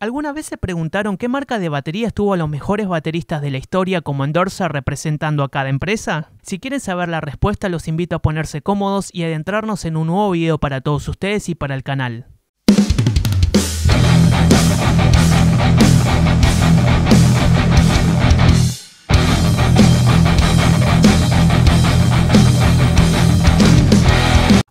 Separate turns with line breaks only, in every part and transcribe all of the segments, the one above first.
¿Alguna vez se preguntaron qué marca de batería estuvo a los mejores bateristas de la historia como Endorsa representando a cada empresa? Si quieren saber la respuesta, los invito a ponerse cómodos y adentrarnos en un nuevo video para todos ustedes y para el canal.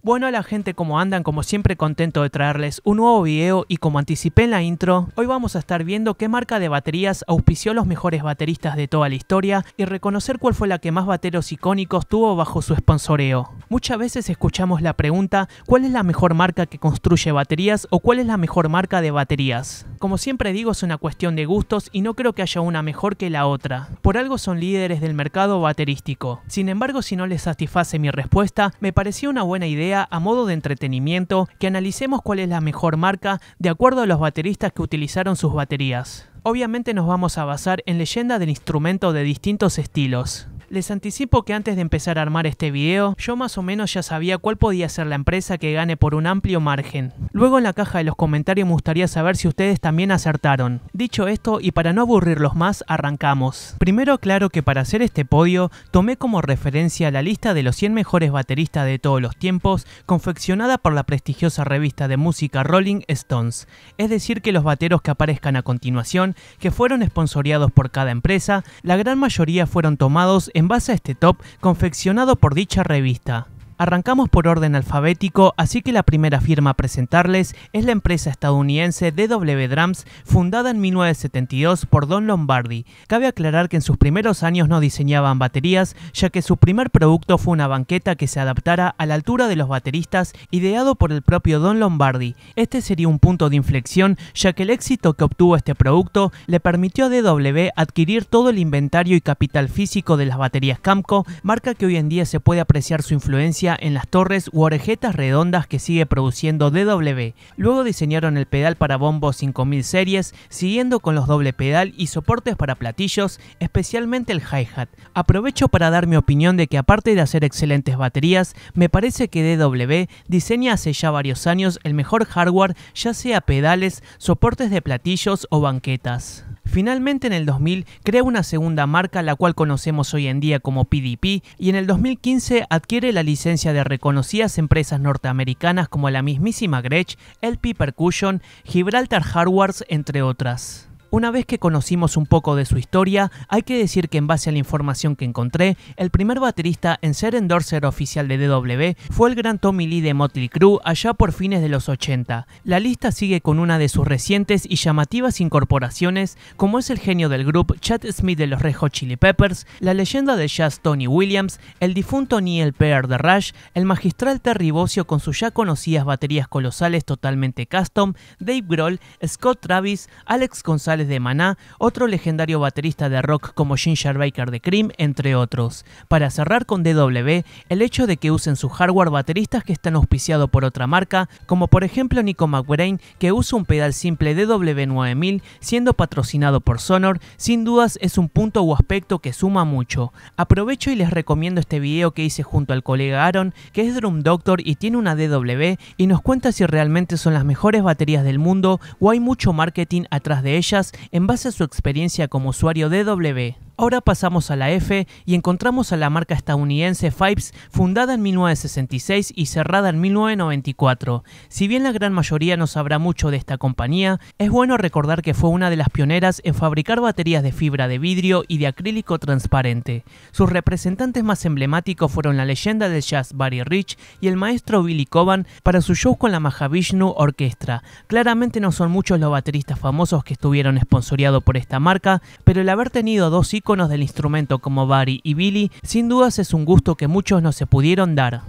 Bueno, la gente, como andan? Como siempre contento de traerles un nuevo video y como anticipé en la intro, hoy vamos a estar viendo qué marca de baterías auspició los mejores bateristas de toda la historia y reconocer cuál fue la que más bateros icónicos tuvo bajo su sponsoreo. Muchas veces escuchamos la pregunta, ¿cuál es la mejor marca que construye baterías o cuál es la mejor marca de baterías? Como siempre digo, es una cuestión de gustos y no creo que haya una mejor que la otra. Por algo son líderes del mercado baterístico. Sin embargo, si no les satisface mi respuesta, me parecía una buena idea a modo de entretenimiento que analicemos cuál es la mejor marca de acuerdo a los bateristas que utilizaron sus baterías. Obviamente nos vamos a basar en leyenda del instrumento de distintos estilos. Les anticipo que antes de empezar a armar este video, yo más o menos ya sabía cuál podía ser la empresa que gane por un amplio margen. Luego en la caja de los comentarios me gustaría saber si ustedes también acertaron. Dicho esto, y para no aburrirlos más, arrancamos. Primero claro que para hacer este podio, tomé como referencia la lista de los 100 mejores bateristas de todos los tiempos, confeccionada por la prestigiosa revista de música Rolling Stones. Es decir que los bateros que aparezcan a continuación, que fueron esponsoreados por cada empresa, la gran mayoría fueron tomados en base a este top confeccionado por dicha revista. Arrancamos por orden alfabético, así que la primera firma a presentarles es la empresa estadounidense DW Drums, fundada en 1972 por Don Lombardi. Cabe aclarar que en sus primeros años no diseñaban baterías, ya que su primer producto fue una banqueta que se adaptara a la altura de los bateristas, ideado por el propio Don Lombardi. Este sería un punto de inflexión, ya que el éxito que obtuvo este producto le permitió a DW adquirir todo el inventario y capital físico de las baterías Camco, marca que hoy en día se puede apreciar su influencia en las torres u orejetas redondas que sigue produciendo DW. Luego diseñaron el pedal para bombos 5000 series, siguiendo con los doble pedal y soportes para platillos, especialmente el hi-hat. Aprovecho para dar mi opinión de que aparte de hacer excelentes baterías, me parece que DW diseña hace ya varios años el mejor hardware, ya sea pedales, soportes de platillos o banquetas. Finalmente en el 2000 crea una segunda marca la cual conocemos hoy en día como PDP y en el 2015 adquiere la licencia de reconocidas empresas norteamericanas como la mismísima Gretsch, LP Percussion, Gibraltar Hardwares entre otras. Una vez que conocimos un poco de su historia, hay que decir que en base a la información que encontré, el primer baterista en ser endorser oficial de DW fue el gran Tommy Lee de Motley Crue allá por fines de los 80. La lista sigue con una de sus recientes y llamativas incorporaciones, como es el genio del grupo Chad Smith de los Red Hot Chili Peppers, la leyenda de jazz Tony Williams, el difunto Neil Peart de Rush, el magistral Terry Bozzio con sus ya conocidas baterías colosales totalmente custom, Dave Grohl, Scott Travis, Alex González de Maná, otro legendario baterista de rock como Ginger Baker de Cream, entre otros. Para cerrar con DW, el hecho de que usen su hardware bateristas que están auspiciados por otra marca, como por ejemplo Nico McBrain, que usa un pedal simple DW9000 siendo patrocinado por Sonor, sin dudas es un punto o aspecto que suma mucho. Aprovecho y les recomiendo este video que hice junto al colega Aaron, que es Drum Doctor y tiene una DW y nos cuenta si realmente son las mejores baterías del mundo o hay mucho marketing atrás de ellas en base a su experiencia como usuario de W. Ahora pasamos a la F y encontramos a la marca estadounidense Fives fundada en 1966 y cerrada en 1994. Si bien la gran mayoría no sabrá mucho de esta compañía, es bueno recordar que fue una de las pioneras en fabricar baterías de fibra de vidrio y de acrílico transparente. Sus representantes más emblemáticos fueron la leyenda del jazz Barry Rich y el maestro Billy Coban para su show con la Mahavishnu Orquestra. Claramente no son muchos los bateristas famosos que estuvieron esponsoreados por esta marca, pero el haber tenido dos íconos del instrumento como Barry y Billy, sin dudas es un gusto que muchos no se pudieron dar.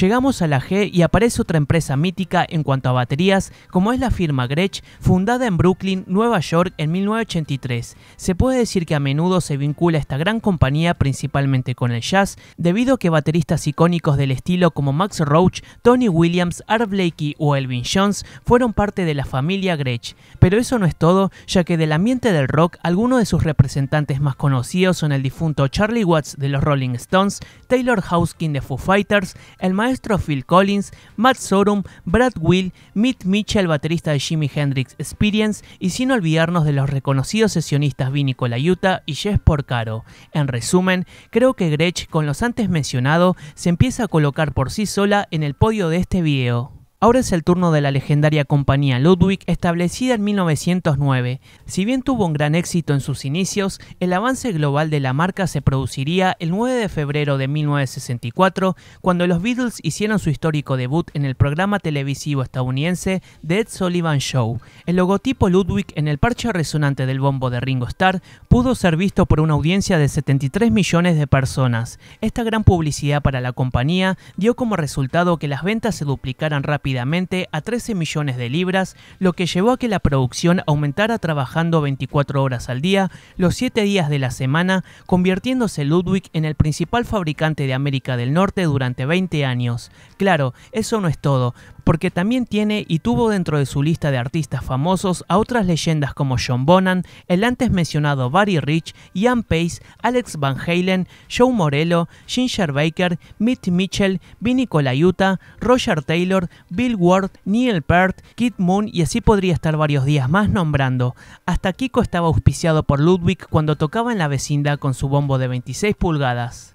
Llegamos a la G y aparece otra empresa mítica en cuanto a baterías, como es la firma Gretsch, fundada en Brooklyn, Nueva York en 1983. Se puede decir que a menudo se vincula esta gran compañía principalmente con el jazz, debido a que bateristas icónicos del estilo como Max Roach, Tony Williams, Art Blakey o Elvin Jones fueron parte de la familia Gretsch. Pero eso no es todo, ya que del ambiente del rock, algunos de sus representantes más conocidos son el difunto Charlie Watts de los Rolling Stones, Taylor Houskin de Foo Fighters, el Maestro Phil Collins, Matt Sorum, Brad Will, Mitt Mitchell, baterista de Jimi Hendrix Experience, y sin olvidarnos de los reconocidos sesionistas Vinny Colaiuta y Jess Porcaro. En resumen, creo que Gretsch, con los antes mencionados, se empieza a colocar por sí sola en el podio de este video. Ahora es el turno de la legendaria compañía Ludwig, establecida en 1909. Si bien tuvo un gran éxito en sus inicios, el avance global de la marca se produciría el 9 de febrero de 1964, cuando los Beatles hicieron su histórico debut en el programa televisivo estadounidense The Ed Sullivan Show. El logotipo Ludwig en el parche resonante del bombo de Ringo Starr pudo ser visto por una audiencia de 73 millones de personas. Esta gran publicidad para la compañía dio como resultado que las ventas se duplicaran rápidamente a 13 millones de libras, lo que llevó a que la producción aumentara trabajando 24 horas al día, los 7 días de la semana, convirtiéndose Ludwig en el principal fabricante de América del Norte durante 20 años. Claro, eso no es todo, porque también tiene y tuvo dentro de su lista de artistas famosos a otras leyendas como John Bonham, el antes mencionado Barry Rich, Ian Pace, Alex Van Halen, Joe Morello, Ginger Baker, Mitch Mitchell, Vinny Colaiuta, Roger Taylor, Bill Ward, Neil Peart, Kid Moon y así podría estar varios días más nombrando. Hasta Kiko estaba auspiciado por Ludwig cuando tocaba en la vecindad con su bombo de 26 pulgadas.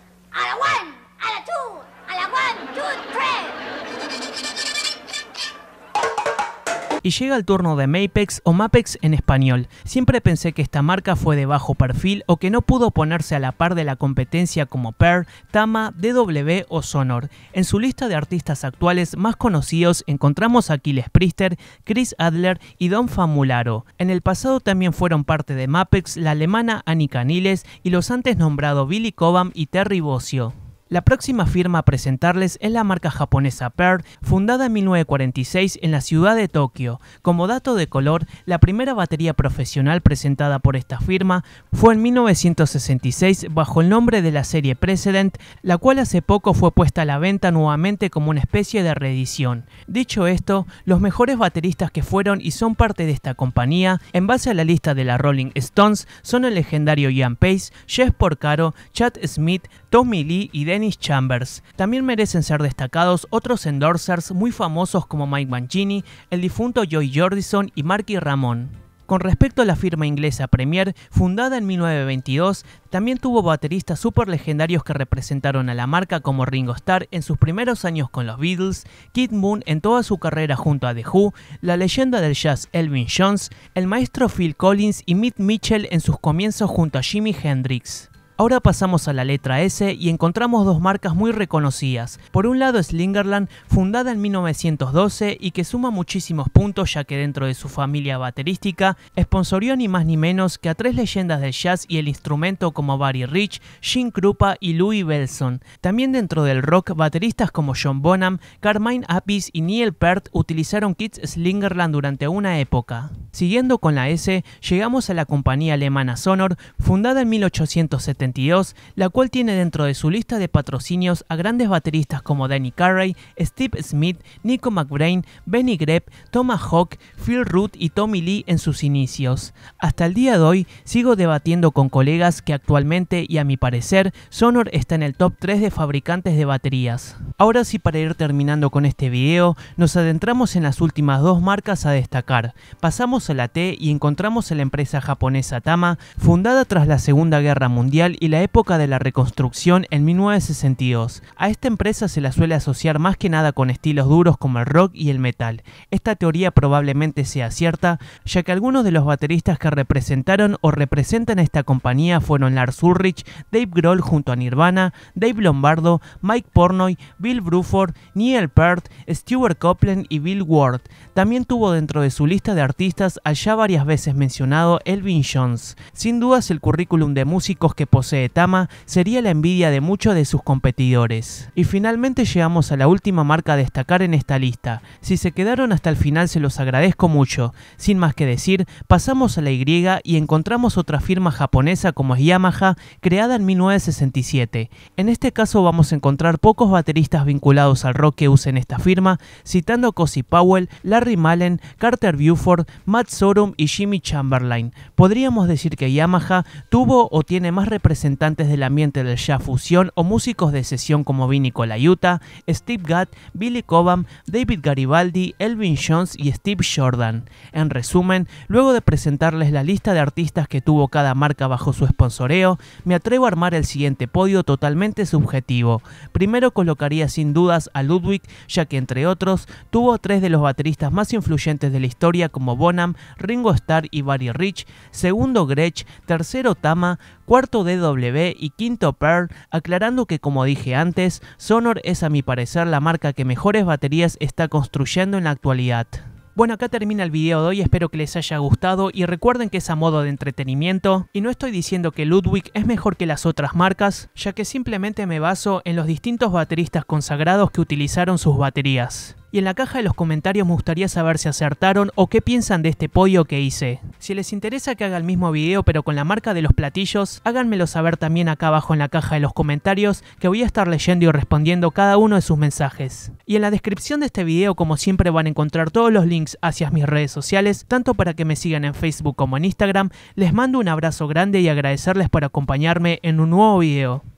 y llega el turno de Mapex o Mapex en español. Siempre pensé que esta marca fue de bajo perfil o que no pudo ponerse a la par de la competencia como Pearl, Tama, DW o Sonor. En su lista de artistas actuales más conocidos encontramos a Kiles Priester, Chris Adler y Don Famularo. En el pasado también fueron parte de Mapex la alemana Annie Caniles y los antes nombrados Billy Cobham y Terry Bossio. La próxima firma a presentarles es la marca japonesa Pearl, fundada en 1946 en la ciudad de Tokio. Como dato de color, la primera batería profesional presentada por esta firma fue en 1966 bajo el nombre de la serie Precedent, la cual hace poco fue puesta a la venta nuevamente como una especie de reedición. Dicho esto, los mejores bateristas que fueron y son parte de esta compañía, en base a la lista de la Rolling Stones, son el legendario Ian Pace, Jeff Porcaro, Chad Smith, Tommy Lee y Dennis Chambers. También merecen ser destacados otros endorsers muy famosos como Mike Mancini, el difunto Joy Jordison y Marky Ramón. Con respecto a la firma inglesa Premier, fundada en 1922, también tuvo bateristas super legendarios que representaron a la marca como Ringo Starr en sus primeros años con los Beatles, Kid Moon en toda su carrera junto a The Who, la leyenda del jazz Elvin Jones, el maestro Phil Collins y Mitch Mitchell en sus comienzos junto a Jimi Hendrix. Ahora pasamos a la letra S y encontramos dos marcas muy reconocidas. Por un lado Slingerland, fundada en 1912 y que suma muchísimos puntos ya que dentro de su familia baterística, sponsorió ni más ni menos que a tres leyendas del jazz y el instrumento como Barry Rich, Gene Krupa y Louis Belson. También dentro del rock, bateristas como John Bonham, Carmine Appice y Neil Peart utilizaron kits Slingerland durante una época. Siguiendo con la S, llegamos a la compañía alemana Sonor, fundada en 1870 la cual tiene dentro de su lista de patrocinios a grandes bateristas como Danny Carey, Steve Smith, Nico McBrain, Benny Greb, Thomas Hawk, Phil Root y Tommy Lee en sus inicios. Hasta el día de hoy sigo debatiendo con colegas que actualmente y a mi parecer Sonor está en el top 3 de fabricantes de baterías. Ahora sí para ir terminando con este video, nos adentramos en las últimas dos marcas a destacar. Pasamos a la T y encontramos a la empresa japonesa Tama, fundada tras la Segunda Guerra Mundial y la época de la reconstrucción en 1962. A esta empresa se la suele asociar más que nada con estilos duros como el rock y el metal. Esta teoría probablemente sea cierta, ya que algunos de los bateristas que representaron o representan a esta compañía fueron Lars Ulrich, Dave Grohl junto a Nirvana, Dave Lombardo, Mike Pornoy, Bill Bruford, Neil Peart, Stuart Copeland y Bill Ward. También tuvo dentro de su lista de artistas al ya varias veces mencionado Elvin Jones. Sin dudas el currículum de músicos que posee de Tama sería la envidia de muchos de sus competidores. Y finalmente llegamos a la última marca a destacar en esta lista. Si se quedaron hasta el final se los agradezco mucho. Sin más que decir, pasamos a la Y y encontramos otra firma japonesa como es Yamaha, creada en 1967. En este caso vamos a encontrar pocos bateristas vinculados al rock que usen esta firma, citando a Cosi Powell, Larry Malen Carter Buford, Matt Sorum y Jimmy Chamberlain. Podríamos decir que Yamaha tuvo o tiene más representación representantes del ambiente del ya fusión o músicos de sesión como Vinny Colaiuta, Steve Gadd, Billy Cobham, David Garibaldi, Elvin Jones y Steve Jordan. En resumen, luego de presentarles la lista de artistas que tuvo cada marca bajo su sponsoreo, me atrevo a armar el siguiente podio totalmente subjetivo. Primero colocaría sin dudas a Ludwig, ya que entre otros tuvo tres de los bateristas más influyentes de la historia como Bonham, Ringo Starr y Barry Rich, segundo Gretsch, tercero Tama, cuarto DW y quinto Pearl, aclarando que como dije antes, Sonor es a mi parecer la marca que mejores baterías está construyendo en la actualidad. Bueno, acá termina el video de hoy, espero que les haya gustado y recuerden que es a modo de entretenimiento y no estoy diciendo que Ludwig es mejor que las otras marcas, ya que simplemente me baso en los distintos bateristas consagrados que utilizaron sus baterías. Y en la caja de los comentarios me gustaría saber si acertaron o qué piensan de este pollo que hice. Si les interesa que haga el mismo video pero con la marca de los platillos, háganmelo saber también acá abajo en la caja de los comentarios que voy a estar leyendo y respondiendo cada uno de sus mensajes. Y en la descripción de este video como siempre van a encontrar todos los links hacia mis redes sociales, tanto para que me sigan en Facebook como en Instagram. Les mando un abrazo grande y agradecerles por acompañarme en un nuevo video.